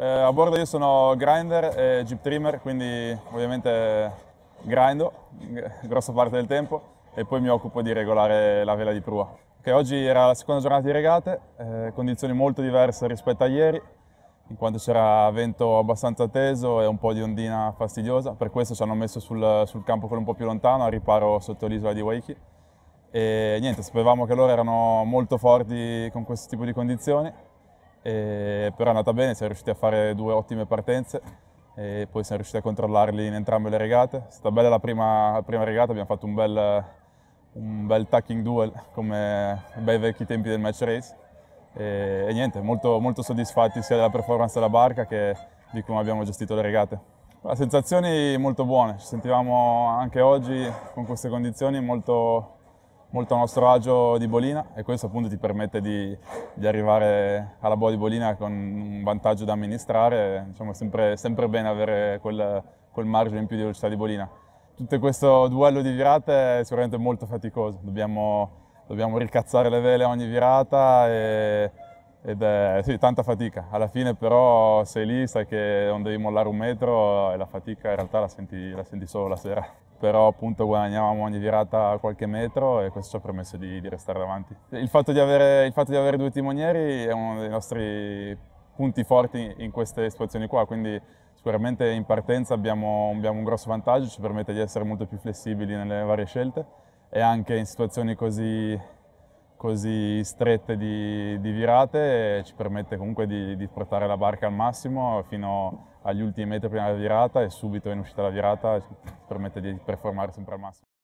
Eh, a bordo io sono grinder e jeep trimmer, quindi ovviamente grindo grossa parte del tempo e poi mi occupo di regolare la vela di prua. Okay, oggi era la seconda giornata di regate, eh, condizioni molto diverse rispetto a ieri, in quanto c'era vento abbastanza teso e un po' di ondina fastidiosa, per questo ci hanno messo sul, sul campo quello un po' più lontano, a riparo sotto l'isola di Waikiki. E niente, sapevamo che loro erano molto forti con questo tipo di condizioni eh, però è andata bene, siamo riusciti a fare due ottime partenze e poi siamo riusciti a controllarli in entrambe le regate. È stata bella la prima, la prima regata, abbiamo fatto un bel, un bel tacking duel come bei vecchi tempi del match race e, e niente, molto, molto soddisfatti sia della performance della barca che di come abbiamo gestito le regate. sensazioni molto buone, ci sentivamo anche oggi con queste condizioni molto, molto a nostro agio di Bolina e questo appunto ti permette di, di arrivare alla boa di Bolina con un vantaggio da amministrare, diciamo sempre, sempre, bene avere quel, quel margine in più di velocità di Bolina. Tutto questo duello di virate è sicuramente molto faticoso, dobbiamo, dobbiamo ricazzare le vele a ogni virata e, ed è sì, tanta fatica. Alla fine però sei lì, sai che non devi mollare un metro e la fatica in realtà la senti, la senti solo la sera però appunto guadagnavamo ogni virata qualche metro e questo ci ha permesso di, di restare davanti. Il fatto di, avere, il fatto di, avere, due timonieri è uno dei nostri punti forti in queste situazioni qua, quindi sicuramente in partenza abbiamo, abbiamo un grosso vantaggio, ci permette di essere molto più flessibili nelle varie scelte e anche in situazioni così così strette di, di virate ci permette comunque di, di, portare la barca al massimo fino agli ultimi metri prima della virata e subito in uscita dalla virata ci permette di performare sempre al massimo.